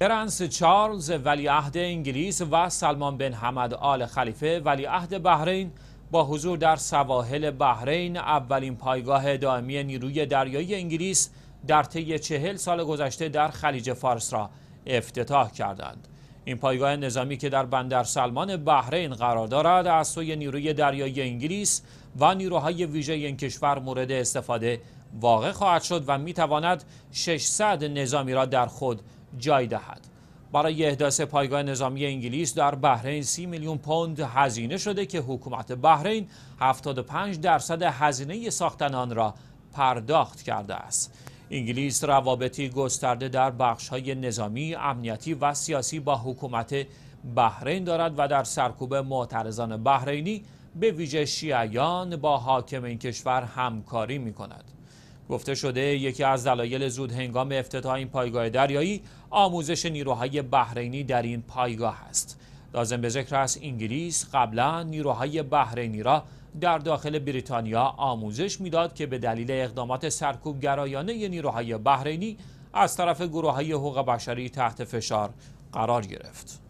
پرنس چارلز ولیعهد انگلیس و سلمان بن حمد آل خلیفه ولیعهد بحرین با حضور در سواحل بحرین اولین پایگاه دائمی نیروی دریایی انگلیس در طی چهل سال گذشته در خلیج فارس را افتتاح کردند این پایگاه نظامی که در بندر سلمان بحرین قرار دارد از سوی نیروی دریایی انگلیس و نیروهای ویژه این کشور مورد استفاده واقع خواهد شد و میتواند 600 نظامی را در خود جای دهد برای احداث پایگاه نظامی انگلیس در بحرین سی میلیون پوند هزینه شده که حکومت بحرین 75 درصد هزینه ساختن آن را پرداخت کرده است انگلیس روابطی گسترده در بخش‌های نظامی، امنیتی و سیاسی با حکومت بحرین دارد و در سرکوب معترضان بحرینی به ویژه شیعیان با حاکم این کشور همکاری می کند. گفته شده یکی از دلایل زود هنگام افتتاح این پایگاه دریایی آموزش نیروهای بحرینی در این پایگاه است. لازم به ذکر است انگلیس قبلا نیروهای بحرینی را در داخل بریتانیا آموزش میداد که به دلیل اقدامات سرکوبگرایانه نیروهای بحرینی از طرف گروه های حقوق بشری تحت فشار قرار گرفت.